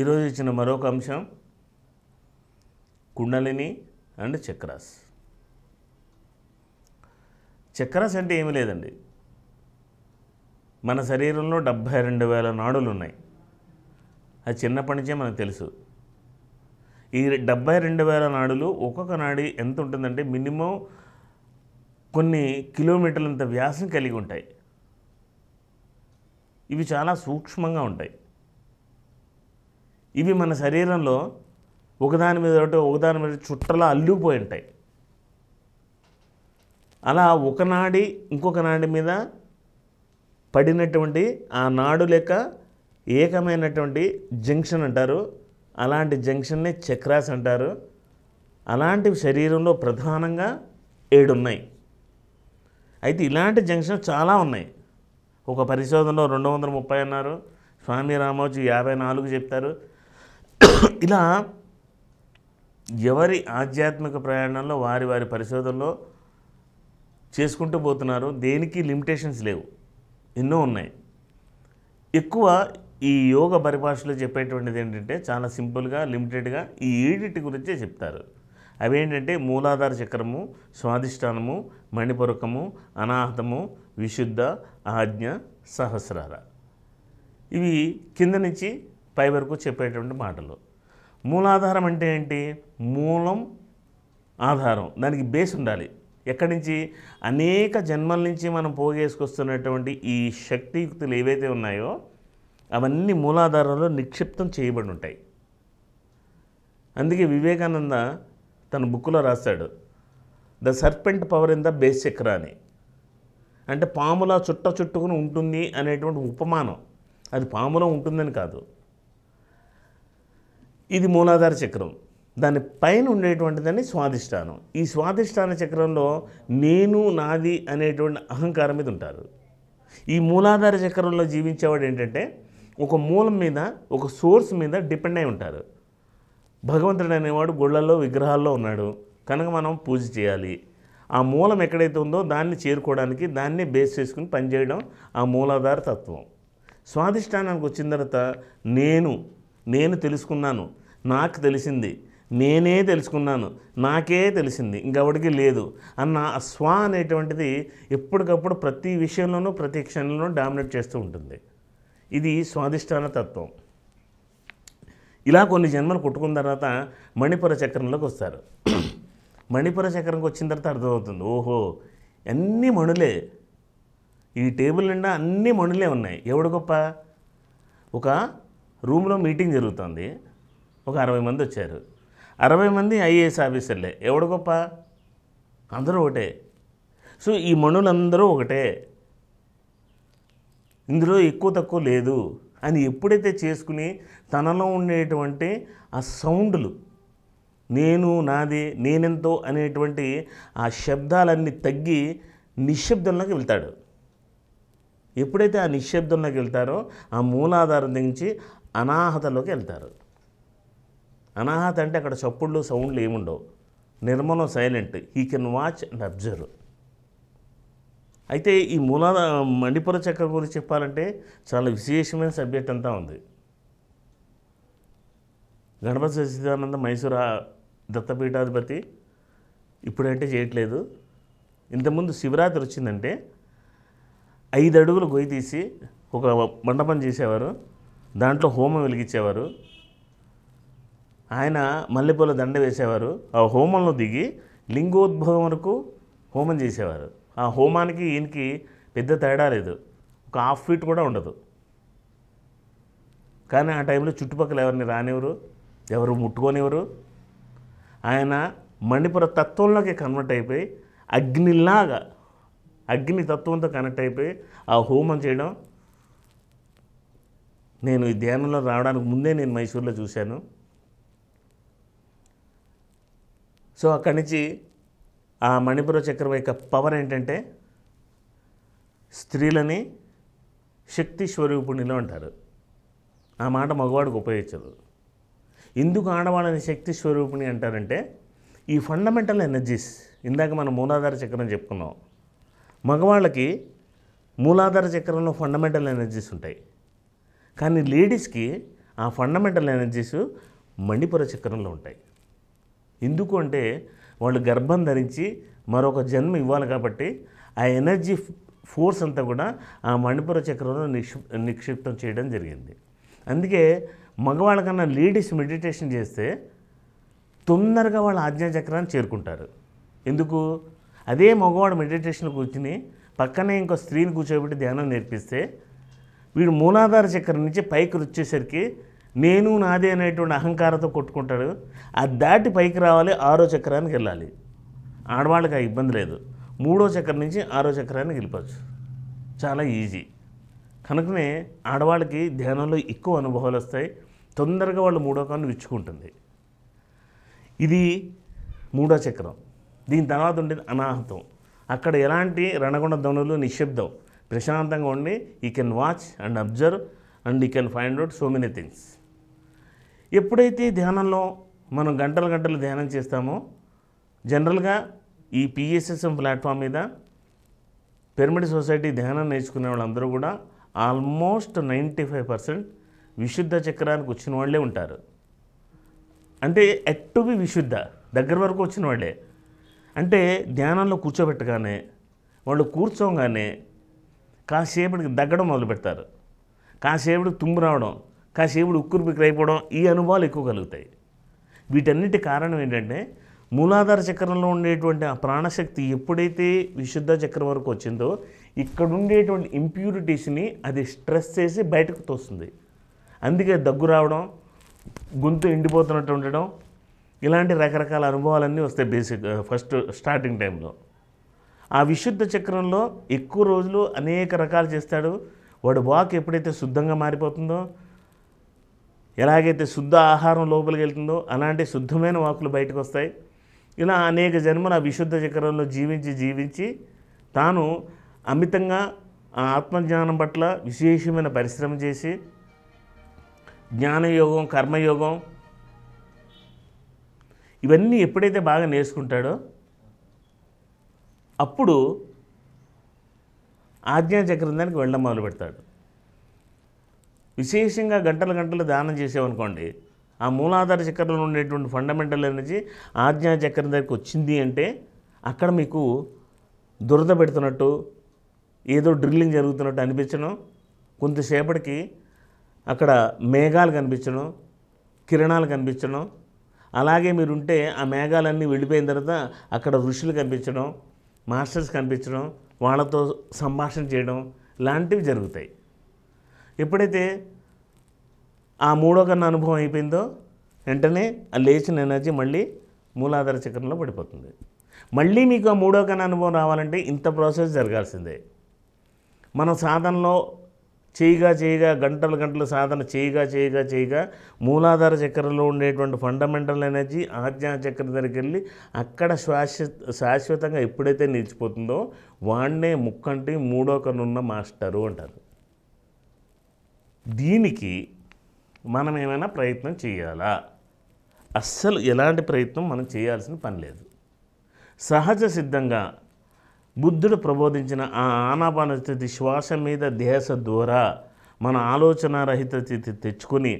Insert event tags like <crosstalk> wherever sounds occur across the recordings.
ఈరోజు ఇచ్చిన మరొక అంశం కుండలిని అండ్ చక్రాస్ చక్రాస్ అంటే ఏమి లేదండి మన శరీరంలో డెబ్భై రెండు వేల నాడులు ఉన్నాయి అది చిన్నప్పటి నుంచే మనకు తెలుసు ఈ డెబ్భై రెండు వేల నాడులు ఒక్కొక్క నాడి ఎంత ఉంటుందంటే మినిమం కొన్ని కిలోమీటర్లంత వ్యాసం కలిగి ఉంటాయి ఇవి చాలా సూక్ష్మంగా ఉంటాయి ఇవి మన శరీరంలో ఒకదాని మీద ఒకటి ఒకదాని మీద చుట్టలా అల్లిపోయి ఉంటాయి అలా ఒకనాడి ఇంకొక నాడి మీద పడినటువంటి ఆ నాడు లెక్క ఏకమైనటువంటి జంక్షన్ అంటారు అలాంటి జంక్షన్నే చక్రాస్ అంటారు అలాంటివి శరీరంలో ప్రధానంగా ఏడున్నాయి అయితే ఇలాంటి జంక్షన్ చాలా ఉన్నాయి ఒక పరిశోధనలో రెండు వందల ముప్పై అన్నారు స్వామి రామోజీ యాభై నాలుగు చెప్తారు ఇలా ఎవరి ఆధ్యాత్మిక ప్రయాణంలో వారి వారి పరిశోధనలో చేసుకుంటూ పోతున్నారు దేనికి లిమిటేషన్స్ లేవు ఎన్నో ఉన్నాయి ఎక్కువ ఈ యోగ పరిభాషలో చెప్పేటువంటిది ఏంటంటే చాలా సింపుల్గా లిమిటెడ్గా ఈ ఏడిటి గురించే చెప్తారు అవేంటంటే మూలాధార చక్రము స్వాధిష్టానము మణిపురకము అనాహతము విశుద్ధ ఆజ్ఞ సహస్రార ఇవి కింద నుంచి పై వరకు చెప్పేటువంటి మాటలు మూలాధారం అంటే ఏంటి మూలం ఆధారం దానికి బేస్ ఉండాలి ఎక్కడి నుంచి అనేక జన్మల నుంచి మనం పోగేసుకొస్తున్నటువంటి ఈ శక్తియుక్తులు ఏవైతే ఉన్నాయో అవన్నీ మూలాధారంలో నిక్షిప్తం చేయబడి ఉంటాయి అందుకే వివేకానంద తన బుక్లో రాస్తాడు the serpent power in the base chakra అని అంటే పాములా చుట్ట చుట్టుకుని ఉంటుంది అనేటువంటి ఉపమానం అది పాములో ఉంటుందని కాదు ఇది మూలాధార చక్రం దాని పైన ఉండేటువంటిదని స్వాధిష్టానం ఈ స్వాధిష్టాన చక్రంలో నేను నాది అనేటువంటి అహంకారం మీద ఉంటారు ఈ మూలాధార చక్రంలో జీవించేవాడు ఏంటంటే ఒక మూలం మీద ఒక సోర్స్ మీద డిపెండ్ అయి ఉంటారు భగవంతుడు అనేవాడు గుళ్ళల్లో విగ్రహాల్లో ఉన్నాడు కనుక మనం పూజ చేయాలి ఆ మూలం ఎక్కడైతే ఉందో దాన్ని చేరుకోవడానికి దాన్ని బేస్ చేసుకుని పనిచేయడం ఆ మూలాధార తత్వం స్వాధిష్టానానికి వచ్చిన తర్వాత నేను నేను తెలుసుకున్నాను నాకు తెలిసింది నేనే తెలుసుకున్నాను నాకే తెలిసింది ఇంకెవడికి లేదు అన్న స్వ అనేటువంటిది ఎప్పటికప్పుడు ప్రతి విషయంలోనూ ప్రతి క్షణంలోనూ డామినేట్ చేస్తూ ఉంటుంది ఇది స్వాధిష్టాన తత్వం ఇలా కొన్ని జన్మలు కొట్టుకున్న తర్వాత మణిపుర చక్రంలోకి వస్తారు మణిపుర చక్రంకి వచ్చిన తర్వాత అర్థమవుతుంది ఓహో అన్ని మణులే ఈ టేబుల్ నిండా అన్ని మణులే ఉన్నాయి ఎవడు గొప్ప ఒక రూమ్లో మీటింగ్ జరుగుతుంది ఒక అరవై మంది వచ్చారు అరవై మంది ఐఏఎస్ ఆఫీసర్లే ఎవడు గొప్ప అందరూ ఒకటే సో ఈ మనులందరూ ఒకటే ఇందులో ఎక్కువ తక్కువ లేదు అని ఎప్పుడైతే చేసుకుని తనలో ఉండేటువంటి ఆ సౌండ్లు నేను నాది నేనెంతో అనేటువంటి ఆ శబ్దాలన్నీ తగ్గి నిశ్శబ్దంలోకి వెళ్తాడు ఎప్పుడైతే ఆ నిశ్శబ్దంలోకి వెళ్తారో ఆ మూలాధారం నుంచి అనాహతలోకి వెళ్తారు అనాహత అంటే అక్కడ చప్పుళ్ళు సౌండ్లు ఏముండవు నిర్మలం silent he can watch and observe అయితే ఈ మూల మణిపుర చక్ర గురించి చెప్పాలంటే చాలా విశేషమైన సబ్జెక్ట్ అంతా ఉంది గణపతి సచిదానంద మైసూరు దత్తపీఠాధిపతి ఇప్పుడంటే చేయట్లేదు ఇంతకుముందు శివరాత్రి వచ్చిందంటే ఐదు అడుగులు గొయ్యి తీసి ఒక మండపం చేసేవారు దాంట్లో హోమం వెలిగించేవారు ఆయన మల్లెపూల దండ వేసేవారు ఆ హోమంలో దిగి లింగోద్భవం వరకు హోమం చేసేవారు ఆ హోమానికి ఈయనకి పెద్ద తేడా లేదు ఒక హాఫ్ ఫీట్ కూడా ఉండదు కానీ ఆ టైంలో చుట్టుపక్కల ఎవరిని రానివ్వరు ఎవరు ముట్టుకోనివ్వరు ఆయన మణిపుర తత్వంలోకి కన్వర్ట్ అయిపోయి అగ్నిలాగా అగ్ని తత్వంతో కనెక్ట్ అయిపోయి ఆ హోమం చేయడం నేను ఈ ధ్యానంలో రావడానికి ముందే నేను మైసూర్లో చూశాను సో అక్కడి నుంచి ఆ మణిపుర చక్రం యొక్క పవర్ ఏంటంటే స్త్రీలని శక్తి స్వరూపుణిలో అంటారు ఆ మాట మగవాడికి ఉపయోగించదు ఎందుకు ఆడవాళ్ళని శక్తి స్వరూపిణి అంటారంటే ఈ ఫండమెంటల్ ఎనర్జీస్ ఇందాక మనం మూలాధార చక్రం చెప్పుకున్నాం మగవాళ్ళకి మూలాధార చక్రంలో ఫండమెంటల్ ఎనర్జీస్ ఉంటాయి కానీ లేడీస్కి ఆ ఫండమెంటల్ ఎనర్జీస్ మణిపుర చక్రంలో ఉంటాయి ఎందుకు అంటే వాళ్ళు గర్భం ధరించి మరొక జన్మ ఇవ్వాలి కాబట్టి ఆ ఎనర్జీ ఫోర్స్ అంతా కూడా ఆ మణిపుర చక్రంలో నిక్షి నిక్షిప్తం చేయడం జరిగింది అందుకే మగవాళ్ళకన్నా లేడీస్ మెడిటేషన్ చేస్తే తొందరగా వాళ్ళ ఆజ్ఞాచక్రాన్ని చేరుకుంటారు ఎందుకు అదే మగవాడు మెడిటేషన్ కూర్చుని పక్కనే ఇంకో స్త్రీని కూర్చోబెట్టి ధ్యానం నేర్పిస్తే వీడు మూలాధార చక్రం నుంచి పైకి వచ్చేసరికి నేను నాదే అనేటువంటి అహంకారంతో కొట్టుకుంటాడు అది దాటి పైకి రావాలి ఆరో చక్రానికి వెళ్ళాలి ఆడవాళ్ళకి ఆ ఇబ్బంది లేదు మూడో చక్రం నుంచి ఆరో చక్రానికి వెళ్ళిపోవచ్చు చాలా ఈజీ కనుకనే ఆడవాళ్ళకి ధ్యానంలో ఎక్కువ అనుభవాలు వస్తాయి తొందరగా వాళ్ళు మూడో కాన్ని విచ్చుకుంటుంది ఇది మూడో చక్రం దీని తర్వాత ఉండేది అనాహతం అక్కడ ఎలాంటి రణగుణ ధ్వనులు నిశ్శబ్దం ప్రశాంతంగా ఉండి you can watch and observe and you can find out so many things ఎప్పుడైతే ధ్యానంలో మనం గంటల గంటలు ధ్యానం చేస్తామో జనరల్గా ఈ పిఎస్ఎస్ఎం ప్లాట్ఫామ్ మీద పిరమిడ్ సొసైటీ ధ్యానం నేర్చుకునే వాళ్ళందరూ కూడా ఆల్మోస్ట్ నైంటీ ఫైవ్ పర్సెంట్ విశుద్ధ చక్రానికి వచ్చిన వాళ్ళే ఉంటారు అంటే ఎట్టు బి విశుద్ధ దగ్గర వరకు వచ్చిన వాళ్ళే అంటే ధ్యానంలో కూర్చోబెట్టగానే వాళ్ళు కూర్చోగానే కాసేపటికి దగ్గడం మొదలు పెడతారు కాసేపుడు తుమ్ము రావడం కాసేపుడు ఉక్కురు బిక్కురైపోవడం ఈ అనుభవాలు ఎక్కువ కలుగుతాయి వీటన్నిటి కారణం ఏంటంటే మూలాధార చక్రంలో ఉండేటువంటి ఆ ప్రాణశక్తి ఎప్పుడైతే విశుద్ధ చక్రం వరకు వచ్చిందో ఇక్కడ ఉండేటువంటి ఇంప్యూరిటీస్ని అది స్ట్రెస్ చేసి బయటకు తోస్తుంది అందుకే దగ్గు రావడం గొంతు ఎండిపోతున్నట్టు ఉండడం ఇలాంటి రకరకాల అనుభవాలన్నీ వస్తాయి బేసిక్ ఫస్ట్ స్టార్టింగ్ టైంలో ఆ విశుద్ధ చక్రంలో ఎక్కువ రోజులు అనేక రకాలు చేస్తాడు వాడు వాక్ ఎప్పుడైతే శుద్ధంగా మారిపోతుందో ఎలాగైతే శుద్ధ ఆహారం లోపలికి వెళ్తుందో అలాంటి శుద్ధమైన వాకులు బయటకు వస్తాయి ఇలా అనేక జన్మలు ఆ విశుద్ధ చక్రంలో జీవించి జీవించి తాను అమితంగా ఆ ఆత్మజ్ఞానం పట్ల విశేషమైన పరిశ్రమ చేసి జ్ఞానయోగం కర్మయోగం ఇవన్నీ ఎప్పుడైతే బాగా నేర్చుకుంటాడో అప్పుడు ఆజ్ఞాచక్రందానికి వెళ్ళడం మొదలు పెడతాడు విశేషంగా గంటల గంటలు దానం చేసామనుకోండి ఆ మూలాధార చక్రంలో ఉండేటువంటి ఫండమెంటల్ ఎనర్జీ ఆజ్ఞా చక్రం దగ్గరికి వచ్చింది అంటే అక్కడ మీకు దురద పెడుతున్నట్టు ఏదో డ్రిల్లింగ్ జరుగుతున్నట్టు అనిపించడం కొంతసేపటికి అక్కడ మేఘాలు కనిపించడం కిరణాలు కనిపించడం అలాగే మీరుంటే ఆ మేఘాలన్నీ వెళ్ళిపోయిన తర్వాత అక్కడ ఋషులు కనిపించడం మాస్టర్స్ కనిపించడం వాళ్ళతో సంభాషణ చేయడం లాంటివి జరుగుతాయి ఎప్పుడైతే ఆ మూడో కన్నా అనుభవం అయిపోయిందో వెంటనే ఆ లేచిన ఎనర్జీ మళ్ళీ మూలాధార చక్రంలో పడిపోతుంది మళ్ళీ మీకు ఆ మూడో కన్నా అనుభవం రావాలంటే ఇంత ప్రాసెస్ జరగాల్సిందే మనం సాధనలో చేయగా చేయగా గంటలు గంటలు సాధన చేయగా చేయగా చేయగా మూలాధార చక్రంలో ఉండేటువంటి ఫండమెంటల్ ఎనర్జీ ఆజ్ఞా చక్ర దగ్గరికి వెళ్ళి అక్కడ శాశ్వత శాశ్వతంగా ఎప్పుడైతే నిలిచిపోతుందో వాడినే ముక్కంటి మూడో కనున్న మాస్టరు అంటారు దీనికి మనం ఏమైనా ప్రయత్నం చేయాలా అస్సలు ఎలాంటి ప్రయత్నం మనం చేయాల్సిన పని లేదు సహజ సిద్ధంగా బుద్ధుడు ప్రబోధించిన ఆ స్థితి శ్వాస మీద ధ్యాస ద్వారా మన ఆలోచన రహిత స్థితి తెచ్చుకొని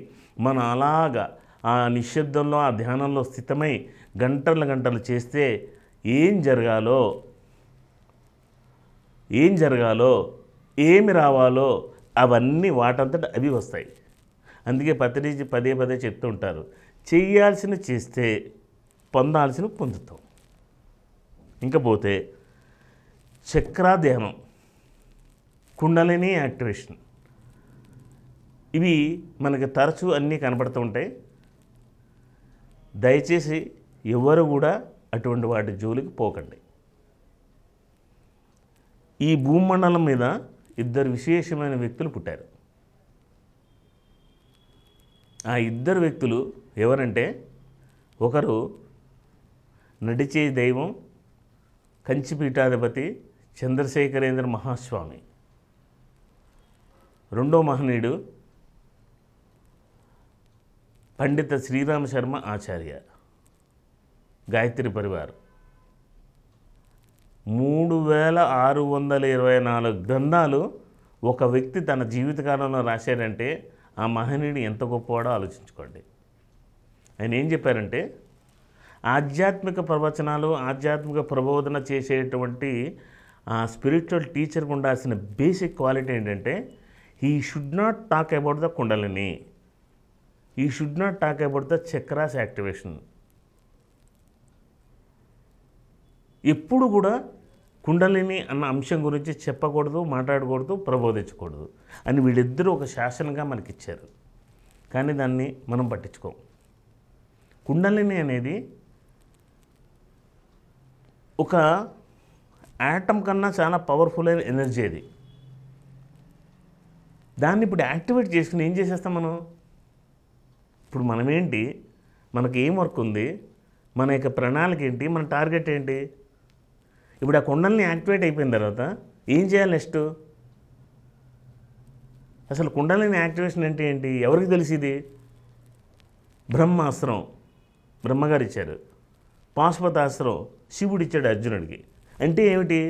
మన అలాగా ఆ నిశ్శబ్దంలో ఆ ధ్యానంలో స్థితమై గంటలు గంటలు చేస్తే ఏం జరగాలో ఏం జరగాలో ఏమి రావాలో అవన్నీ వాటంతట అవి వస్తాయి అందుకే పత్రిజీ పదే పదే చెప్తూ ఉంటారు చేయాల్సిన చేస్తే పొందాల్సిన పొందుతాం ఇంకపోతే చక్రాధ్యానం కుండలిని యాక్టివేషన్ ఇవి మనకి తరచూ అన్నీ కనపడుతూ ఉంటాయి దయచేసి ఎవరు కూడా అటువంటి వాటి జోలికి పోకండి ఈ భూమండలం మీద ఇద్దరు విశేషమైన వ్యక్తులు పుట్టారు ఆ ఇద్దరు వ్యక్తులు ఎవరంటే ఒకరు నడిచే దైవం కంచిపీఠాధిపతి చంద్రశేఖరేంద్ర మహాస్వామి రెండో మహనీయుడు పండిత శ్రీరామ శర్మ ఆచార్య గాయత్రి పరివార్ మూడు వేల ఆరు వందల ఇరవై నాలుగు గ్రంథాలు ఒక వ్యక్తి తన జీవితకాలంలో రాశాడంటే ఆ మహనీయుడు ఎంత గొప్పవాడో ఆలోచించుకోండి ఆయన ఏం చెప్పారంటే ఆధ్యాత్మిక ప్రవచనాలు ఆధ్యాత్మిక ప్రబోధన చేసేటువంటి ఆ స్పిరిచువల్ టీచర్కి ఉండాల్సిన బేసిక్ క్వాలిటీ ఏంటంటే he should not talk about the kundalini he should not talk about the chakras activation ఎప్పుడు కూడా కుండలిని అన్న అంశం గురించి చెప్పకూడదు మాట్లాడకూడదు ప్రబోధించకూడదు అని వీళ్ళిద్దరూ ఒక శాసనంగా మనకి ఇచ్చారు కానీ దాన్ని మనం పట్టించుకోం కుండలిని అనేది ఒక యాటమ్ కన్నా చాలా పవర్ఫుల్ అయిన ఎనర్జీ అది దాన్ని ఇప్పుడు యాక్టివేట్ చేసుకుని ఏం చేసేస్తాం మనం ఇప్పుడు మనమేంటి మనకి ఏం వర్క్ ఉంది మన యొక్క ప్రణాళిక ఏంటి మన టార్గెట్ ఏంటి ఇప్పుడు ఆ కుండల్ని యాక్టివేట్ అయిపోయిన తర్వాత ఏం చేయాలి నెక్స్ట్ అసలు కుండలిని యాక్టివేషన్ అంటే ఏంటి ఎవరికి ఇది బ్రహ్మాస్త్రం బ్రహ్మగారు ఇచ్చారు పాశుపతాస్త్రం శివుడు ఇచ్చాడు అర్జునుడికి అంటే ఏమిటి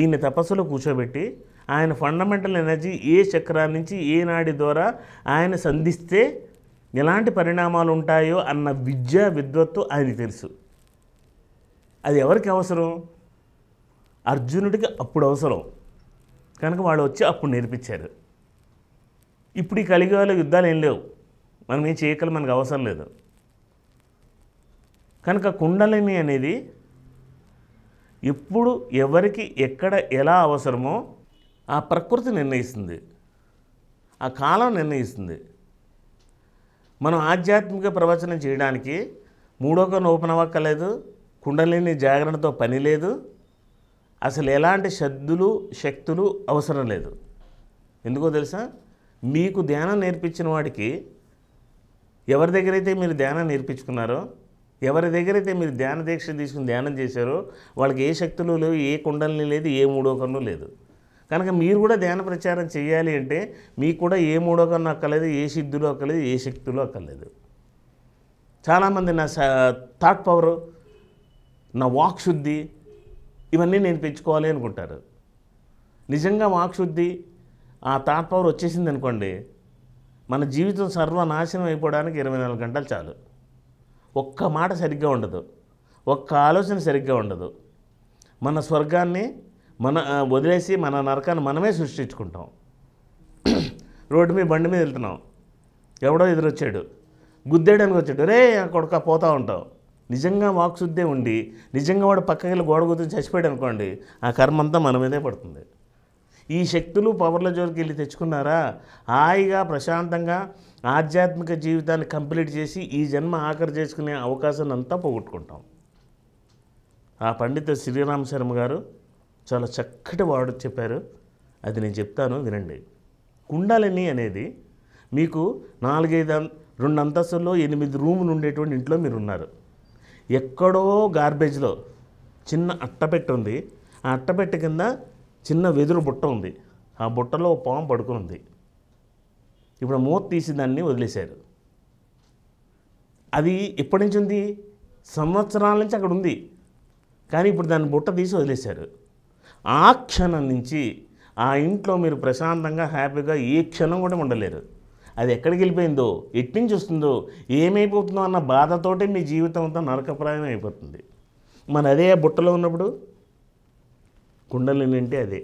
ఈయన తపస్సులో కూర్చోబెట్టి ఆయన ఫండమెంటల్ ఎనర్జీ ఏ చక్రాన్నించి నుంచి ఏ నాడి ద్వారా ఆయన సంధిస్తే ఎలాంటి పరిణామాలు ఉంటాయో అన్న విద్య విద్వత్తు ఆయనకు తెలుసు అది ఎవరికి అవసరం అర్జునుడికి అప్పుడు అవసరం కనుక వాళ్ళు వచ్చి అప్పుడు నేర్పించారు ఇప్పుడు ఈ వాళ్ళ యుద్ధాలు ఏం లేవు మనం ఏం చేయగలం మనకు అవసరం లేదు కనుక కుండలిని అనేది ఎప్పుడు ఎవరికి ఎక్కడ ఎలా అవసరమో ఆ ప్రకృతి నిర్ణయిస్తుంది ఆ కాలం నిర్ణయిస్తుంది మనం ఆధ్యాత్మిక ప్రవచనం చేయడానికి మూడో కన్ను ఓపెన్ కుండలేని కుండలిని జాగరణతో పని లేదు అసలు ఎలాంటి శబ్దులు శక్తులు అవసరం లేదు ఎందుకో తెలుసా మీకు ధ్యానం నేర్పించిన వాడికి ఎవరి దగ్గరైతే మీరు ధ్యానం నేర్పించుకున్నారో ఎవరి దగ్గరైతే మీరు ధ్యాన దీక్ష తీసుకుని ధ్యానం చేశారో వాళ్ళకి ఏ శక్తులు లేవు ఏ కుండలని లేదు ఏ మూడోకన్ను లేదు కనుక మీరు కూడా ధ్యాన ప్రచారం చేయాలి అంటే మీకు కూడా ఏ మూడోకన్ను అక్కర్లేదు ఏ సిద్ధులు అక్కర్లేదు ఏ శక్తులు అక్కర్లేదు చాలామంది నా థాట్ పవర్ నా వాక్ శుద్ధి ఇవన్నీ నేను పెంచుకోవాలి అనుకుంటారు నిజంగా వాక్ శుద్ధి ఆ థాట్ పవర్ వచ్చేసింది అనుకోండి మన జీవితం సర్వనాశనం అయిపోవడానికి ఇరవై నాలుగు గంటలు చాలు ఒక్క మాట సరిగ్గా ఉండదు ఒక్క ఆలోచన సరిగ్గా ఉండదు మన స్వర్గాన్ని మన వదిలేసి మన నరకాన్ని మనమే సృష్టించుకుంటాం <clears throat> రోడ్డు మీద బండి మీద వెళ్తున్నాం ఎవడో ఎదురొచ్చాడు గుద్దేయడానికి వచ్చాడు రే కొడుక పోతూ ఉంటాం నిజంగా వాక్శుద్ధే ఉండి నిజంగా వాడు పక్కకి వెళ్ళి గోడ గుర్తు చచ్చిపోయాడు అనుకోండి ఆ కర్మ అంతా మన మీదే పడుతుంది ఈ శక్తులు పవర్ల జోలికి వెళ్ళి తెచ్చుకున్నారా హాయిగా ప్రశాంతంగా ఆధ్యాత్మిక జీవితాన్ని కంప్లీట్ చేసి ఈ జన్మ ఆఖరి చేసుకునే అవకాశాన్ని అంతా పోగొట్టుకుంటాం ఆ పండిత శ్రీరామ శర్మ గారు చాలా చక్కటి వాడు చెప్పారు అది నేను చెప్తాను వినండి కుండాలని అనేది మీకు నాలుగైదు రెండు అంతస్తుల్లో ఎనిమిది రూములు ఉండేటువంటి ఇంట్లో మీరు ఉన్నారు ఎక్కడో గార్బేజ్లో చిన్న అట్టపెట్ట ఉంది ఆ అట్టపెట్ట కింద చిన్న వెదురు బుట్ట ఉంది ఆ బుట్టలో పాము పడుకుని ఉంది ఇప్పుడు మూత తీసి దాన్ని వదిలేశారు అది ఎప్పటి నుంచి ఉంది సంవత్సరాల నుంచి అక్కడ ఉంది కానీ ఇప్పుడు దాన్ని బుట్ట తీసి వదిలేశారు ఆ క్షణం నుంచి ఆ ఇంట్లో మీరు ప్రశాంతంగా హ్యాపీగా ఏ క్షణం కూడా ఉండలేరు అది ఎక్కడికి వెళ్ళిపోయిందో నుంచి వస్తుందో ఏమైపోతుందో అన్న బాధతోటే మీ జీవితం అంతా నరకప్రాయం అయిపోతుంది మన అదే బుట్టలో ఉన్నప్పుడు కుండలు ఏంటంటే అదే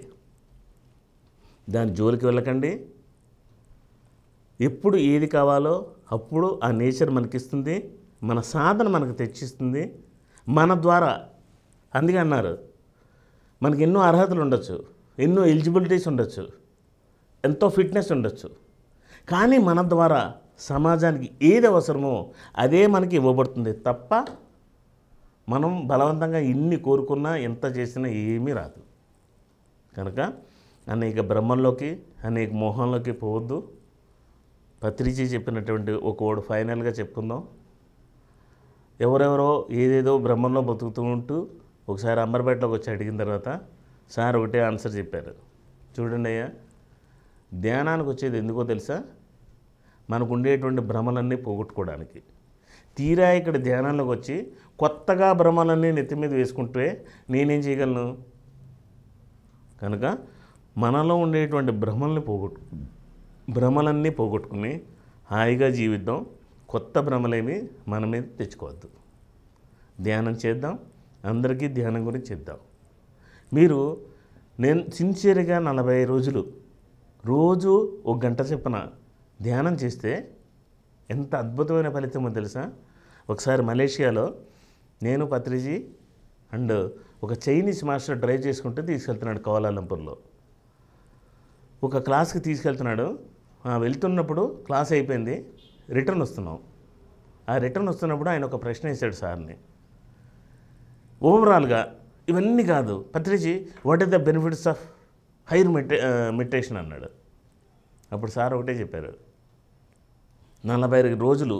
దాని జోలికి వెళ్ళకండి ఎప్పుడు ఏది కావాలో అప్పుడు ఆ నేచర్ మనకిస్తుంది మన సాధన మనకు తెచ్చిస్తుంది మన ద్వారా అందుకే అన్నారు మనకి ఎన్నో అర్హతలు ఉండొచ్చు ఎన్నో ఎలిజిబిలిటీస్ ఉండొచ్చు ఎంతో ఫిట్నెస్ ఉండొచ్చు కానీ మన ద్వారా సమాజానికి ఏది అవసరమో అదే మనకి ఇవ్వబడుతుంది తప్ప మనం బలవంతంగా ఇన్ని కోరుకున్నా ఎంత చేసినా ఏమీ రాదు కనుక అనేక బ్రహ్మంలోకి అనేక మోహంలోకి పోవద్దు పత్రిజీ చెప్పినటువంటి ఒక వర్డ్ ఫైనల్గా చెప్పుకుందాం ఎవరెవరో ఏదేదో బ్రహ్మంలో బతుకుతూ ఉంటూ ఒకసారి అంబర్పేటలోకి వచ్చి అడిగిన తర్వాత సార్ ఒకటే ఆన్సర్ చెప్పారు చూడండి అయ్యా ధ్యానానికి వచ్చేది ఎందుకో తెలుసా మనకు ఉండేటువంటి భ్రమలన్నీ పోగొట్టుకోవడానికి తీరా ఇక్కడ ధ్యానంలోకి వచ్చి కొత్తగా భ్రమలన్నీ నెత్తి మీద వేసుకుంటే నేనేం చేయగలను కనుక మనలో ఉండేటువంటి భ్రమల్ని పోగొట్టు భ్రమలన్నీ పోగొట్టుకుని హాయిగా జీవిద్దాం కొత్త భ్రమలేమి మన మీద తెచ్చుకోవద్దు ధ్యానం చేద్దాం అందరికీ ధ్యానం గురించి ఇద్దాం మీరు నేను సిన్సియర్గా నలభై రోజులు రోజు ఒక గంట చెప్పున ధ్యానం చేస్తే ఎంత అద్భుతమైన ఫలితమో తెలుసా ఒకసారి మలేషియాలో నేను పత్రిజీ అండ్ ఒక చైనీస్ మాస్టర్ డ్రైవ్ చేసుకుంటే తీసుకెళ్తున్నాడు కౌలాలంపూర్లో ఒక క్లాస్కి తీసుకెళ్తున్నాడు వెళ్తున్నప్పుడు క్లాస్ అయిపోయింది రిటర్న్ వస్తున్నాం ఆ రిటర్న్ వస్తున్నప్పుడు ఆయన ఒక ప్రశ్న వేశాడు సార్ని ఓవరాల్గా ఇవన్నీ కాదు Patriji what is the benefits of higher medi meditation అన్నాడు అప్పుడు సార్ ఒకటే చెప్పారు నలభై ఐదు రోజులు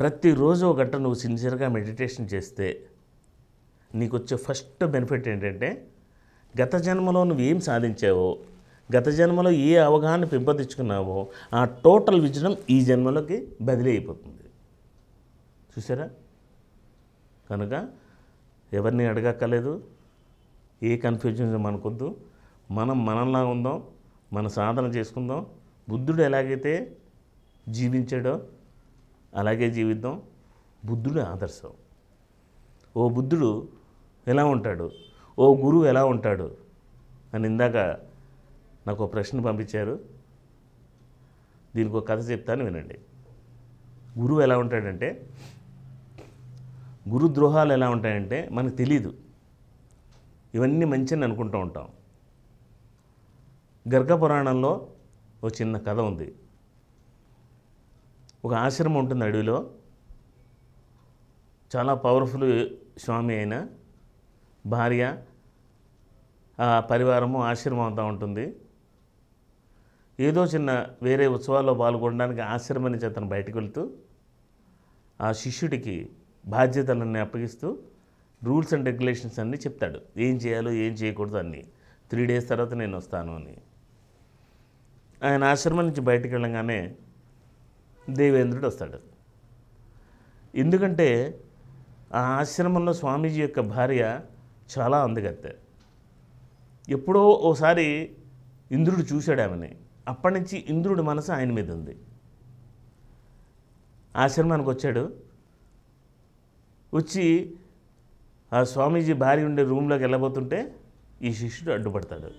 ప్రతిరోజు ఒక గంట నువ్వు సిన్సియర్గా మెడిటేషన్ చేస్తే నీకు వచ్చే ఫస్ట్ బెనిఫిట్ ఏంటంటే గత జన్మలో నువ్వు ఏం సాధించావో గత జన్మలో ఏ అవగాహన పెంపొందించుకున్నావో ఆ టోటల్ విజనం ఈ జన్మలోకి బదిలీ అయిపోతుంది చూసారా కనుక ఎవరిని అడగక్కలేదు ఏ కన్ఫ్యూజన్ మనకొద్దు మనం మనంలా ఉందాం మన సాధన చేసుకుందాం బుద్ధుడు ఎలాగైతే జీవించాడో అలాగే జీవిద్దాం బుద్ధుడు ఆదర్శం ఓ బుద్ధుడు ఎలా ఉంటాడు ఓ గురువు ఎలా ఉంటాడు అని ఇందాక నాకు ఒక ప్రశ్న పంపించారు దీనికి ఒక కథ చెప్తాను వినండి గురువు ఎలా ఉంటాడంటే గురుద్రోహాలు ఎలా ఉంటాయంటే మనకు తెలీదు ఇవన్నీ మంచిని అనుకుంటూ ఉంటాం గర్గపురాణంలో ఒక చిన్న కథ ఉంది ఒక ఆశ్రమం ఉంటుంది అడవిలో చాలా పవర్ఫుల్ స్వామి అయిన భార్య పరివారము ఆశ్రమం అంతా ఉంటుంది ఏదో చిన్న వేరే ఉత్సవాల్లో పాల్గొనడానికి ఆశ్రమని చేతను అతను బయటకు వెళుతూ ఆ శిష్యుడికి బాధ్యతలన్నీ అప్పగిస్తూ రూల్స్ అండ్ రెగ్యులేషన్స్ అన్నీ చెప్తాడు ఏం చేయాలో ఏం చేయకూడదు అన్నీ త్రీ డేస్ తర్వాత నేను వస్తాను అని ఆయన ఆశ్రమం నుంచి బయటకు వెళ్ళగానే దేవేంద్రుడు వస్తాడు ఎందుకంటే ఆ ఆశ్రమంలో స్వామీజీ యొక్క భార్య చాలా అందగత్తే ఎప్పుడో ఓసారి ఇంద్రుడు చూశాడు ఆమెని అప్పటి నుంచి ఇంద్రుడి మనసు ఆయన మీద ఉంది ఆశ్రమానికి వచ్చాడు వచ్చి ఆ స్వామీజీ భార్య ఉండే రూమ్లోకి వెళ్ళబోతుంటే ఈ శిష్యుడు అడ్డుపడతాడు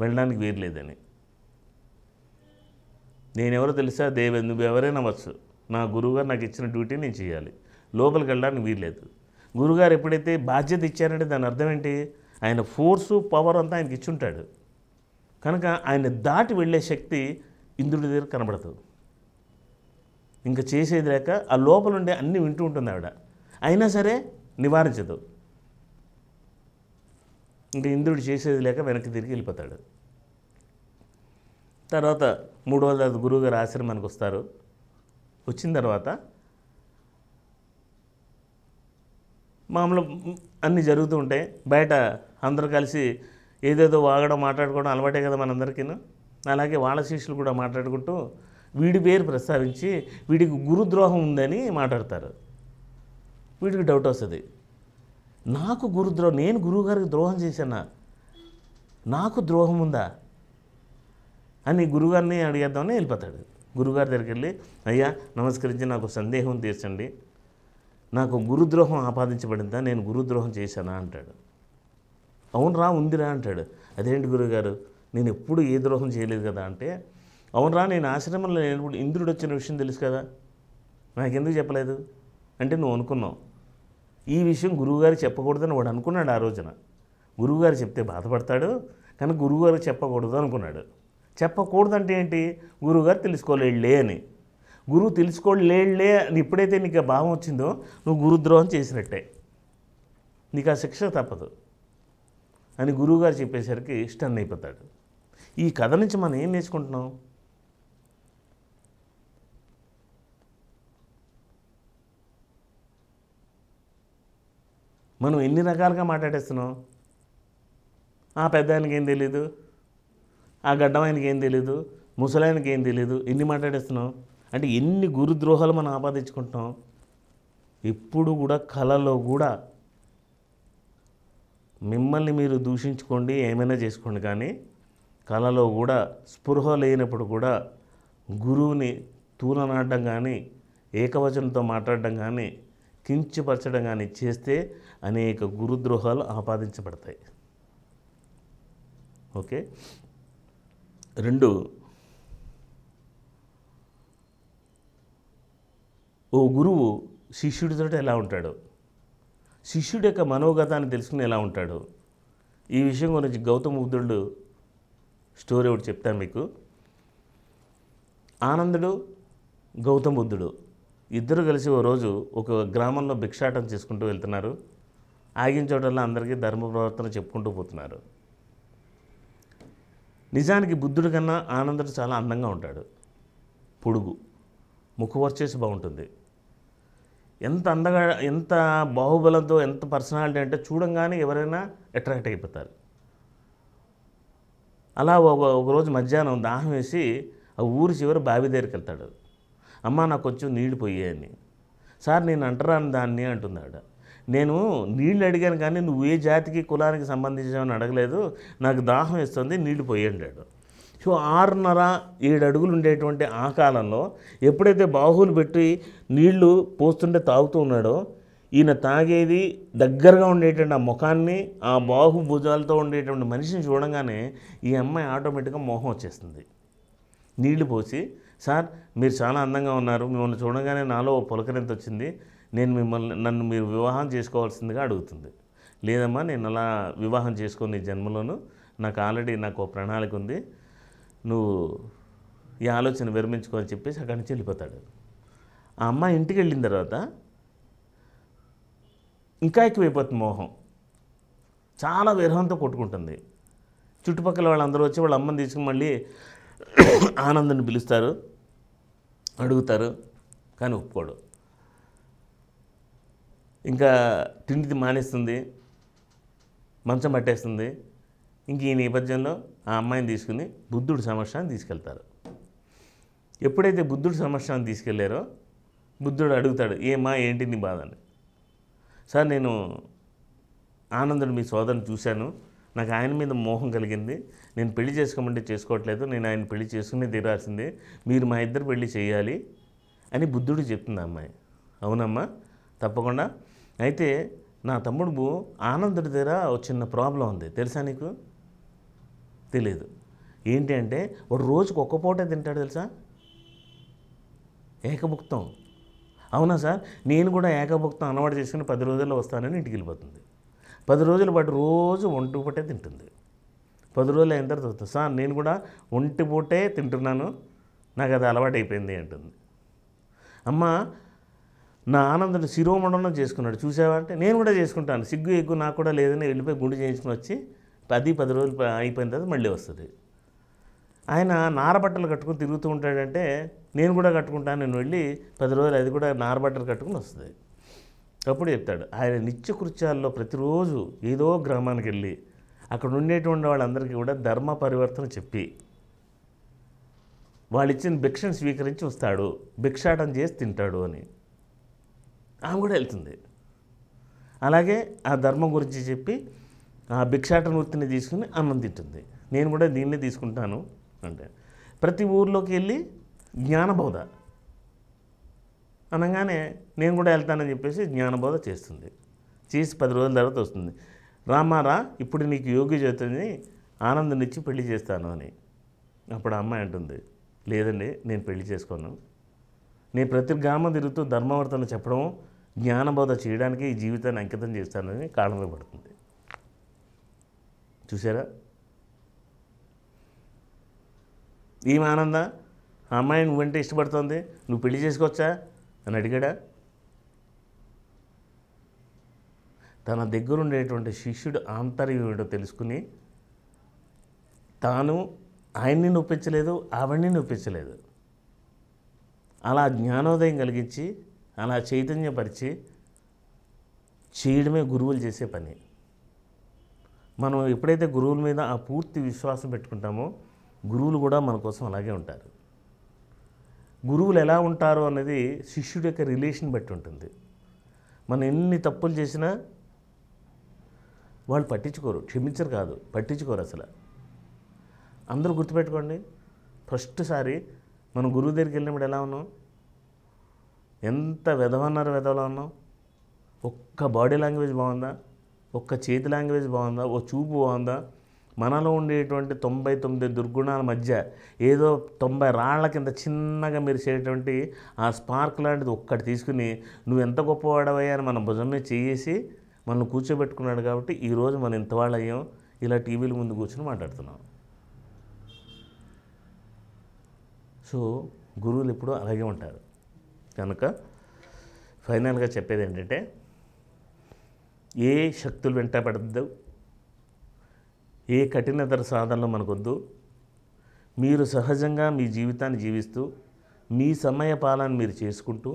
వెళ్ళడానికి వీరు లేదని నేనెవరో తెలుసా దేవ నువ్వు ఎవరైనా వచ్చు నా గురువుగారు నాకు ఇచ్చిన డ్యూటీ నేను చేయాలి లోపలికి వెళ్ళడానికి లేదు గురుగారు ఎప్పుడైతే బాధ్యత ఇచ్చారంటే దాని అర్థం ఏంటి ఆయన ఫోర్సు పవర్ అంతా ఆయనకి ఇచ్చుంటాడు కనుక ఆయన దాటి వెళ్ళే శక్తి ఇంద్రుడి దగ్గర కనబడుతుంది ఇంకా చేసేది లేక ఆ లోపల ఉండే అన్నీ వింటూ ఉంటుంది ఆవిడ అయినా సరే నివారించదు ఇంకా ఇంద్రుడు చేసేది లేక వెనక్కి తిరిగి వెళ్ళిపోతాడు తర్వాత మూడు రోజుల గురువుగారు ఆశ్రమానికి వస్తారు వచ్చిన తర్వాత మామూలు అన్నీ జరుగుతూ ఉంటాయి బయట అందరూ కలిసి ఏదేదో వాగడం మాట్లాడుకోవడం అలవాటే కదా మనందరికీ అలాగే వాళ్ళ శిష్యులు కూడా మాట్లాడుకుంటూ వీడి పేరు ప్రస్తావించి వీడికి గురుద్రోహం ఉందని మాట్లాడతారు వీడికి డౌట్ వస్తుంది నాకు గురుద్రోహం నేను గురువుగారికి ద్రోహం చేశానా నాకు ద్రోహం ఉందా అని గురుగారిని అడిగేద్దామని వెళ్ళిపోతాడు గురుగారి దగ్గరికి వెళ్ళి అయ్యా నమస్కరించి నాకు సందేహం తీర్చండి నాకు గురుద్రోహం ఆపాదించబడిందా నేను గురుద్రోహం చేశానా అంటాడు అవునరా ఉందిరా అంటాడు అదేంటి గురుగారు నేను ఎప్పుడు ఏ ద్రోహం చేయలేదు కదా అంటే అవునరా నేను ఆశ్రమంలో లేనప్పుడు ఇంద్రుడు వచ్చిన విషయం తెలుసు కదా నాకెందుకు చెప్పలేదు అంటే నువ్వు అనుకున్నావు ఈ విషయం గురువుగారు చెప్పకూడదని వాడు అనుకున్నాడు ఆ రోజున గురువుగారు చెప్తే బాధపడతాడు కానీ గురువుగారు చెప్పకూడదు అనుకున్నాడు చెప్పకూడదు అంటే ఏంటి గురువుగారు తెలుసుకోలేళ్ళే అని గురువు తెలుసుకోలేళ్ళే అని ఎప్పుడైతే నీకు భావం వచ్చిందో నువ్వు గురుద్రోహం చేసినట్టే నీకు ఆ శిక్ష తప్పదు అని గురువుగారు చెప్పేసరికి స్టన్ అయిపోతాడు ఈ కథ నుంచి మనం ఏం నేర్చుకుంటున్నాం మనం ఎన్ని రకాలుగా మాట్లాడేస్తున్నాం ఆ పెద్ద ఆయనకి ఏం తెలీదు ఆ గడ్డం ఆయనకి ఏం తెలీదు ముసలాయనకి ఏం తెలీదు ఎన్ని మాట్లాడేస్తున్నాం అంటే ఎన్ని గురుద్రోహాలు మనం ఆపాదించుకుంటున్నాం ఎప్పుడు కూడా కళలో కూడా మిమ్మల్ని మీరు దూషించుకోండి ఏమైనా చేసుకోండి కానీ కళలో కూడా స్పృహ లేనప్పుడు కూడా గురువుని తూలనాడడం కానీ ఏకవచనంతో మాట్లాడడం కానీ కించపరచడం కానీ చేస్తే అనేక గురుద్రోహాలు ఆపాదించబడతాయి ఓకే రెండు ఓ గురువు శిష్యుడితో ఎలా ఉంటాడు శిష్యుడి యొక్క మనోగతాన్ని తెలుసుకుని ఎలా ఉంటాడు ఈ విషయం గురించి గౌతమ బుద్ధుడు స్టోరీ ఒకటి చెప్తాను మీకు ఆనందుడు గౌతమ బుద్ధుడు ఇద్దరు కలిసి ఓ రోజు ఒక గ్రామంలో భిక్షాటం చేసుకుంటూ వెళ్తున్నారు ఆగిన చోటల్లో అందరికీ ధర్మ ప్రవర్తన చెప్పుకుంటూ పోతున్నారు నిజానికి బుద్ధుడి కన్నా ఆనందుడు చాలా అందంగా ఉంటాడు పొడుగు ముఖవర్చేసి బాగుంటుంది ఎంత అందగా ఎంత బాహుబలంతో ఎంత పర్సనాలిటీ అంటే చూడంగానే ఎవరైనా అట్రాక్ట్ అయిపోతారు అలా ఒక ఒకరోజు మధ్యాహ్నం దాహం వేసి ఆ ఊరి చివరి బావి దగ్గరికి వెళ్తాడు అమ్మ నాకు కొంచెం నీళ్ళు పోయాయని సార్ నేను అంటరాను దాన్ని అంటున్నాడు నేను నీళ్ళు అడిగాను కానీ నువ్వు ఏ జాతికి కులానికి సంబంధించామని అడగలేదు నాకు దాహం ఇస్తుంది నీళ్లు పోయండాడు సో ఆరున్నర ఏడు అడుగులు ఉండేటువంటి ఆ కాలంలో ఎప్పుడైతే బాహువులు పెట్టి నీళ్లు పోస్తుంటే తాగుతూ ఉన్నాడో ఈయన తాగేది దగ్గరగా ఉండేటువంటి ఆ ముఖాన్ని ఆ బాహుభుజాలతో ఉండేటువంటి మనిషిని చూడంగానే ఈ అమ్మాయి ఆటోమేటిక్గా మోహం వచ్చేస్తుంది నీళ్లు పోసి సార్ మీరు చాలా అందంగా ఉన్నారు మిమ్మల్ని చూడగానే నాలో పులకరింత వచ్చింది నేను మిమ్మల్ని నన్ను మీరు వివాహం చేసుకోవాల్సిందిగా అడుగుతుంది లేదమ్మా నేను అలా వివాహం చేసుకుని జన్మలోను నాకు ఆల్రెడీ నాకు ప్రణాళిక ఉంది నువ్వు ఈ ఆలోచన విరమించుకో అని చెప్పేసి అక్కడి నుంచి వెళ్ళిపోతాడు ఆ అమ్మాయి ఇంటికి వెళ్ళిన తర్వాత ఇంకా ఎక్కువైపోతుంది మోహం చాలా విరహంతో కొట్టుకుంటుంది చుట్టుపక్కల వాళ్ళందరూ వచ్చి వాళ్ళ అమ్మని తీసుకుని మళ్ళీ ఆనందని పిలుస్తారు అడుగుతారు కానీ ఒప్పుకోడు ఇంకా తిండిది మానేస్తుంది మంచం పట్టేస్తుంది ఇంక ఈ నేపథ్యంలో ఆ అమ్మాయిని తీసుకుని బుద్ధుడు సమస్యను తీసుకెళ్తారు ఎప్పుడైతే బుద్ధుడు సమస్యను తీసుకెళ్లారో బుద్ధుడు అడుగుతాడు ఏమా ఏంటి నీ బాధ అని సార్ నేను ఆనందుడు మీ సోదరుని చూశాను నాకు ఆయన మీద మోహం కలిగింది నేను పెళ్లి చేసుకోమంటే చేసుకోవట్లేదు నేను ఆయన పెళ్లి చేసుకునే తీరాల్సిందే మీరు మా ఇద్దరు పెళ్లి చేయాలి అని బుద్ధుడు చెప్తుంది అమ్మాయి అవునమ్మా తప్పకుండా అయితే నా తమ్ముడు ఆనందుడి దగ్గర ఒక చిన్న ప్రాబ్లం ఉంది తెలుసా నీకు తెలియదు ఏంటి అంటే ఒక రోజుకు ఒక్క పూట తింటాడు తెలుసా ఏకముక్తం అవునా సార్ నేను కూడా ఏకభక్తం అలవాటు చేసుకుని పది రోజుల్లో వస్తానని ఇంటికి వెళ్ళిపోతుంది పది రోజుల పాటు రోజు ఒంటి పూటే తింటుంది పది రోజులు అయిన తర్వాత సార్ నేను కూడా ఒంటి పూటే తింటున్నాను నాకు అది అలవాటు అయిపోయింది అంటుంది అమ్మ నా ఆనందం శిరోమండలం చేసుకున్నాడు చూసావా అంటే నేను కూడా చేసుకుంటాను సిగ్గు ఎగ్గు నాకు కూడా లేదని వెళ్ళిపోయి గుండు చేయించుకుని వచ్చి పది పది రోజులు అయిపోయిన తర్వాత మళ్ళీ వస్తుంది ఆయన నారబట్టలు కట్టుకుని తిరుగుతూ ఉంటాడంటే నేను కూడా కట్టుకుంటాను నేను వెళ్ళి పది రోజులు అది కూడా నారబట్టలు కట్టుకుని వస్తుంది అప్పుడు చెప్తాడు ఆయన నిత్య కృత్యాల్లో ప్రతిరోజు ఏదో గ్రామానికి వెళ్ళి అక్కడ ఉండేటువంటి వాళ్ళందరికీ కూడా ధర్మ పరివర్తన చెప్పి వాళ్ళు ఇచ్చిన భిక్షను స్వీకరించి వస్తాడు భిక్షాటం చేసి తింటాడు అని ఆమె కూడా వెళ్తుంది అలాగే ఆ ధర్మం గురించి చెప్పి ఆ భిక్షాటన వృత్తిని తీసుకుని అన్నం తింటుంది నేను కూడా దీన్నే తీసుకుంటాను అంటే ప్రతి ఊర్లోకి వెళ్ళి జ్ఞానబోధ అనగానే నేను కూడా వెళ్తానని చెప్పేసి జ్ఞానబోధ చేస్తుంది చేసి పది రోజుల తర్వాత వస్తుంది రామారా ఇప్పుడు నీకు యోగి చేతుంది ఆనందనిచ్చి పెళ్లి చేస్తాను అని అప్పుడు అమ్మాయి అంటుంది లేదండి నేను పెళ్లి చేసుకోను నేను ప్రతి గ్రామం తిరుగుతూ ధర్మవర్తన చెప్పడం జ్ఞానబోధ చేయడానికి ఈ జీవితాన్ని అంకితం చేస్తానని కాలంలో పడుతుంది చూసారా ఏం ఆనంద ఆ అమ్మాయి నువ్వంటే ఇష్టపడుతుంది నువ్వు పెళ్లి చేసుకోవచ్చా అని అడిగాడా తన దగ్గర ఉండేటువంటి శిష్యుడు ఆంతర్యుడో తెలుసుకుని తాను ఆయన్ని నొప్పించలేదు ఆవిడ్ని నొప్పించలేదు అలా జ్ఞానోదయం కలిగించి అలా చైతన్యపరిచి చేయడమే గురువులు చేసే పని మనం ఎప్పుడైతే గురువుల మీద ఆ పూర్తి విశ్వాసం పెట్టుకుంటామో గురువులు కూడా మన కోసం అలాగే ఉంటారు గురువులు ఎలా ఉంటారు అనేది శిష్యుడి యొక్క రిలేషన్ బట్టి ఉంటుంది మనం ఎన్ని తప్పులు చేసినా వాళ్ళు పట్టించుకోరు క్షమించరు కాదు పట్టించుకోరు అసలు అందరూ గుర్తుపెట్టుకోండి ఫస్ట్ సారి మనం గురువు దగ్గరికి వెళ్ళినప్పుడు ఎలా ఉన్నాం ఎంత వెధవన్నారు వెధవలా ఉన్నాం ఒక్క బాడీ లాంగ్వేజ్ బాగుందా ఒక్క చేతి లాంగ్వేజ్ బాగుందా ఓ చూపు బాగుందా మనలో ఉండేటువంటి తొంభై తొమ్మిది దుర్గుణాల మధ్య ఏదో తొంభై రాళ్ల కింద చిన్నగా మీరు చేయటువంటి ఆ స్పార్క్ లాంటిది ఒక్కటి తీసుకుని నువ్వు ఎంత గొప్పవాడవయ్యా అని మన భుజం మీద చేసి మనల్ని కూర్చోబెట్టుకున్నాడు కాబట్టి ఈరోజు మనం ఇంత వాళ్ళు అయ్యాం ఇలా టీవీల ముందు కూర్చొని మాట్లాడుతున్నాం సో గురువులు ఇప్పుడు అలాగే ఉంటారు కనుక ఫైనల్గా చెప్పేది ఏంటంటే ఏ శక్తులు వెంట పడద్దు ఏ కఠినతర సాధనలు మనకొద్దు మీరు సహజంగా మీ జీవితాన్ని జీవిస్తూ మీ సమయ పాలన మీరు చేసుకుంటూ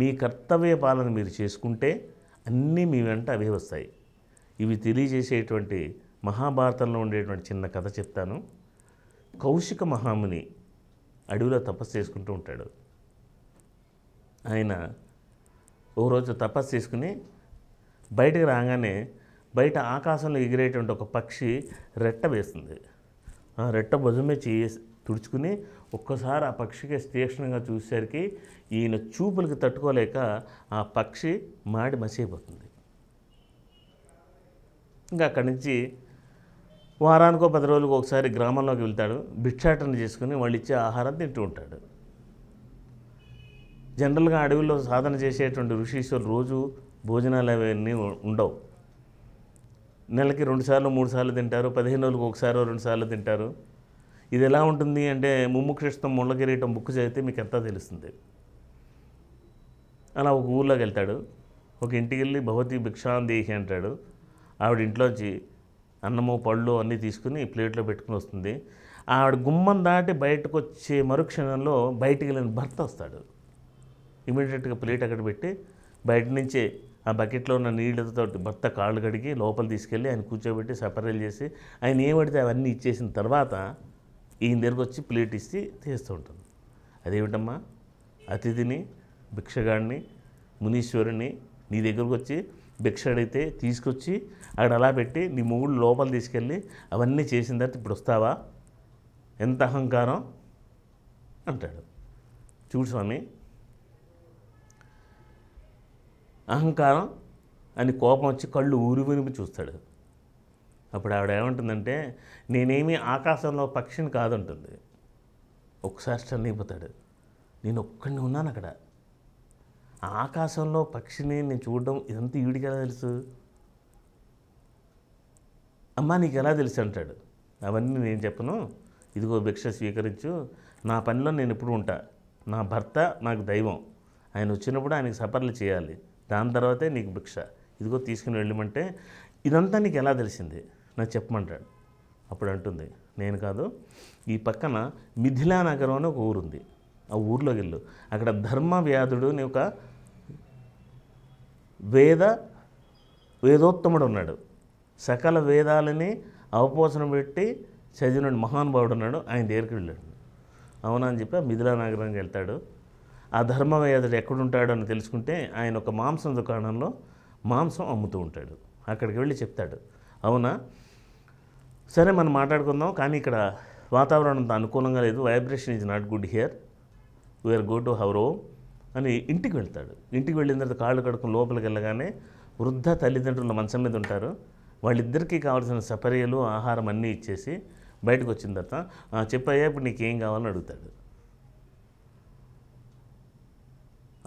మీ కర్తవ్య పాలన మీరు చేసుకుంటే అన్నీ మీ వెంట అవే వస్తాయి ఇవి తెలియజేసేటువంటి మహాభారతంలో ఉండేటువంటి చిన్న కథ చెప్తాను కౌశిక మహాముని అడవిలో తపస్సు చేసుకుంటూ ఉంటాడు ఆయన ఓ రోజు తపస్సు చేసుకుని బయటకు రాగానే బయట ఆకాశంలో ఎగిరేటువంటి ఒక పక్షి రెట్ట వేస్తుంది ఆ రెట్ట భుజమే చేయ తుడుచుకుని ఒక్కసారి ఆ పక్షికి తీక్షణంగా చూసేసరికి ఈయన చూపులకి తట్టుకోలేక ఆ పక్షి మాడి మసైపోతుంది ఇంకా అక్కడి నుంచి వారానికో పది రోజులకు ఒకసారి గ్రామంలోకి వెళ్తాడు భిక్షాటన చేసుకుని వాళ్ళు ఇచ్చే ఆహారం తింటూ ఉంటాడు జనరల్గా అడవిలో సాధన చేసేటువంటి ఋషీశ్వరు రోజు భోజనాలు అవన్నీ ఉండవు నెలకి రెండుసార్లు మూడు సార్లు తింటారు పదిహేను రోజులకు ఒకసారి రెండు సార్లు తింటారు ఇది ఎలా ఉంటుంది అంటే ముళ్ళ కిరీటం బుక్ చదివితే మీకు ఎంత తెలుస్తుంది అలా ఒక ఊర్లోకి వెళ్తాడు ఒక ఇంటికి వెళ్ళి భగవతి దేహి అంటాడు ఆవిడ ఇంట్లోంచి అన్నము పళ్ళు అన్నీ తీసుకుని ప్లేట్లో పెట్టుకుని వస్తుంది ఆవిడ గుమ్మం దాటి బయటకు వచ్చే మరుక్షణంలో బయటికి వెళ్ళిన భర్త వస్తాడు ఇమీడియట్గా ప్లేట్ అక్కడ పెట్టి బయట నుంచే ఆ బకెట్లో ఉన్న నీళ్ళతో భర్త కాళ్ళు కడిగి లోపల తీసుకెళ్ళి ఆయన కూర్చోబెట్టి సపరేట్ చేసి ఆయన ఏమడితే అవన్నీ ఇచ్చేసిన తర్వాత ఈయన దగ్గరకు వచ్చి ప్లేట్ ఇచ్చి తీస్తూ ఉంటుంది అదేమిటమ్మా అతిథిని భిక్షగాడిని మునీశ్వరుని నీ దగ్గరకు వచ్చి భిక్ష అడిగితే తీసుకొచ్చి అక్కడ అలా పెట్టి నీ మూడు లోపల తీసుకెళ్ళి అవన్నీ చేసిన తర్వాత ఇప్పుడు వస్తావా ఎంత అహంకారం అంటాడు చూడు స్వామి అహంకారం అని కోపం వచ్చి కళ్ళు ఊరి వినిపి చూస్తాడు అప్పుడు ఆవిడ ఏమంటుందంటే నేనేమి ఆకాశంలో పక్షిని కాదంటుంది ఒకసారి స్టన్ అయిపోతాడు నేను ఒక్కడిని ఉన్నాను అక్కడ ఆకాశంలో పక్షిని నేను చూడడం ఇదంతా ఈవిడికి ఎలా తెలుసు అమ్మ నీకు ఎలా తెలుసు అంటాడు అవన్నీ నేను చెప్పను ఇదిగో భిక్ష స్వీకరించు నా పనిలో నేను ఎప్పుడు ఉంటా నా భర్త నాకు దైవం ఆయన వచ్చినప్పుడు ఆయనకు సపర్లు చేయాలి దాని తర్వాతే నీకు భిక్ష ఇదిగో తీసుకుని వెళ్ళమంటే ఇదంతా నీకు ఎలా తెలిసింది నాకు చెప్పమంటాడు అప్పుడు అంటుంది నేను కాదు ఈ పక్కన మిథిలా నగరం అని ఒక ఊరుంది ఆ ఊర్లోకి వెళ్ళు అక్కడ ధర్మ వ్యాధుడు అని ఒక వేద వేదోత్తముడు ఉన్నాడు సకల వేదాలని అవపోసనం పెట్టి చదివిన మహానుభావుడు ఉన్నాడు ఆయన దగ్గరికి వెళ్ళాడు అవునా అని చెప్పి మిథిలా నగరానికి వెళ్తాడు ఆ ధర్మవేదడు ఎక్కడుంటాడో అని తెలుసుకుంటే ఆయన ఒక మాంసం దుకాణంలో మాంసం అమ్ముతూ ఉంటాడు అక్కడికి వెళ్ళి చెప్తాడు అవునా సరే మనం మాట్లాడుకుందాం కానీ ఇక్కడ వాతావరణం అనుకూలంగా లేదు vibration is not good here we are go to our home అని ఇంటికి వెళ్తాడు ఇంటికి వెళ్ళిన తర్వాత కాళ్ళు కడుకుని లోపలికి వెళ్ళగానే వృద్ధ తల్లిదండ్రులు మంచం మీద ఉంటారు వాళ్ళిద్దరికీ కావాల్సిన సపర్యలు ఆహారం అన్నీ ఇచ్చేసి బయటకు వచ్చిన తర్వాత చెప్పయ్యా ఇప్పుడు నీకేం కావాలని అడుగుతాడు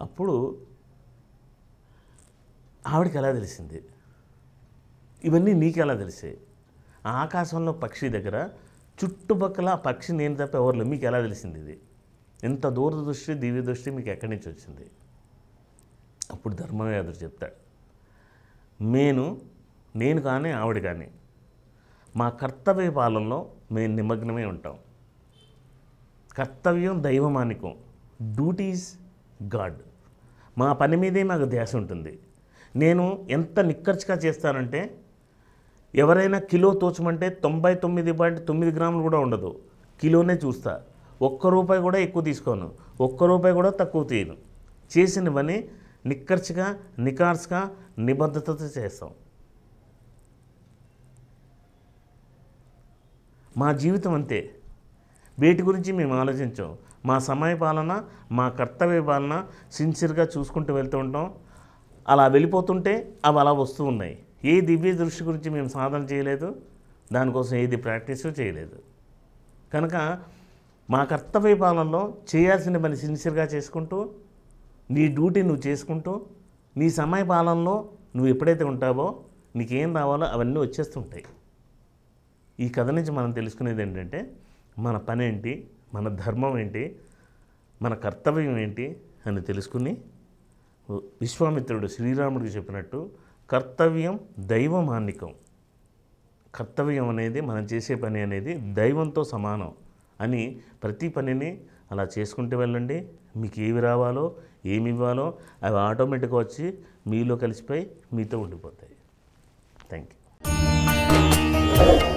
అప్పుడు ఆవిడకి ఎలా తెలిసింది ఇవన్నీ నీకు ఎలా తెలిసాయి ఆకాశంలో పక్షి దగ్గర చుట్టుపక్కల పక్షి నేను తప్ప ఎవరిలో మీకు ఎలా తెలిసింది ఇది ఎంత దూరదృష్టి దివ్య దృష్టి మీకు ఎక్కడి నుంచి వచ్చింది అప్పుడు ధర్మవ్యాధుడు చెప్తాడు నేను నేను కానీ ఆవిడ కానీ మా కర్తవ్య పాలనలో మేము నిమగ్నమే ఉంటాం కర్తవ్యం దైవమానికం డ్యూటీస్ గాడ్ మా పని మీదే నాకు ధ్యాస ఉంటుంది నేను ఎంత నిక్కర్చిగా చేస్తానంటే ఎవరైనా కిలో తోచమంటే తొంభై తొమ్మిది పాయింట్ తొమ్మిది గ్రాములు కూడా ఉండదు కిలోనే చూస్తా ఒక్క రూపాయి కూడా ఎక్కువ తీసుకోను ఒక్క రూపాయి కూడా తక్కువ తీయను పని నిక్కర్చిగా నికార్స్గా నిబద్ధతతో చేస్తాం మా జీవితం అంతే వీటి గురించి మేము ఆలోచించాం మా సమయ పాలన మా కర్తవ్య పాలన సిన్సియర్గా చూసుకుంటూ వెళ్తూ ఉంటాం అలా వెళ్ళిపోతుంటే అవి అలా వస్తూ ఉన్నాయి ఏ దివ్య దృష్టి గురించి మేము సాధన చేయలేదు దానికోసం ఏది ప్రాక్టీస్ చేయలేదు కనుక మా కర్తవ్య పాలనలో చేయాల్సిన పని సిన్సియర్గా చేసుకుంటూ నీ డ్యూటీ నువ్వు చేసుకుంటూ నీ సమయ పాలనలో నువ్వు ఎప్పుడైతే ఉంటావో నీకేం రావాలో అవన్నీ వచ్చేస్తుంటాయి ఈ కథ నుంచి మనం తెలుసుకునేది ఏంటంటే మన పనేంటి మన ధర్మం ఏంటి మన కర్తవ్యం ఏంటి అని తెలుసుకుని విశ్వామిత్రుడు శ్రీరాముడికి చెప్పినట్టు కర్తవ్యం దైవమాన్నికం కర్తవ్యం అనేది మనం చేసే పని అనేది దైవంతో సమానం అని ప్రతి పనిని అలా చేసుకుంటే వెళ్ళండి మీకు ఏవి రావాలో ఏమి ఇవ్వాలో అవి ఆటోమేటిక్గా వచ్చి మీలో కలిసిపోయి మీతో ఉండిపోతాయి థ్యాంక్ యూ